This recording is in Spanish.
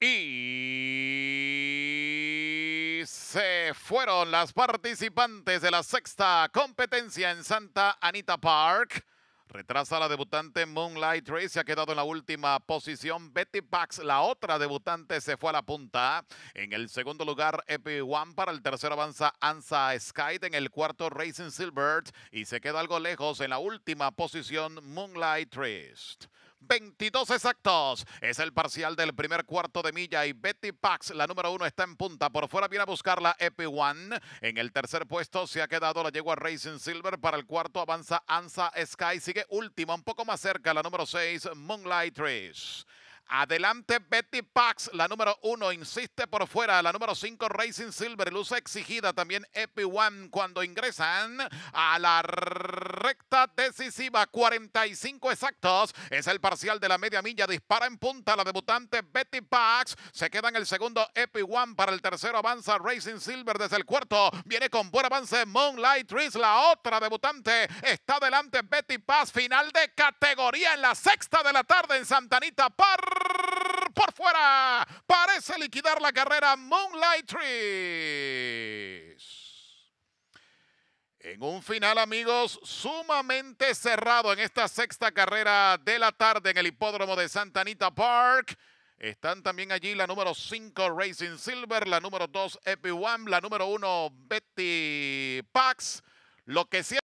Y se fueron las participantes de la sexta competencia en Santa Anita Park. Retrasa la debutante Moonlight Trace, se ha quedado en la última posición. Betty Pax, la otra debutante, se fue a la punta. En el segundo lugar, Epi One. Para el tercero avanza Ansa Sky. En el cuarto, Racing Silver. Y se queda algo lejos en la última posición, Moonlight Trace. 22 exactos. Es el parcial del primer cuarto de milla y Betty Pax, la número uno, está en punta. Por fuera viene a buscar la Epi One. En el tercer puesto se ha quedado la yegua Racing Silver. Para el cuarto avanza Anza Sky. Sigue última, un poco más cerca, la número 6, Moonlight Race. Adelante Betty Pax, la número uno, insiste por fuera. La número cinco Racing Silver, luz exigida también Epi One cuando ingresan a la recta decisiva. 45 exactos. Es el parcial de la media milla. Dispara en punta la debutante Betty Pax. Se queda en el segundo Epi One. Para el tercero avanza Racing Silver desde el cuarto. Viene con buen avance Moonlight Trees, la otra debutante. Está adelante Betty Pax. Final de categoría en la sexta de la tarde en Santanita Park por fuera. Parece liquidar la carrera Moonlight Trees. En un final, amigos, sumamente cerrado en esta sexta carrera de la tarde en el hipódromo de Santa Anita Park. Están también allí la número 5 Racing Silver, la número 2 Epi One, la número 1 Betty Pax. Lo que sí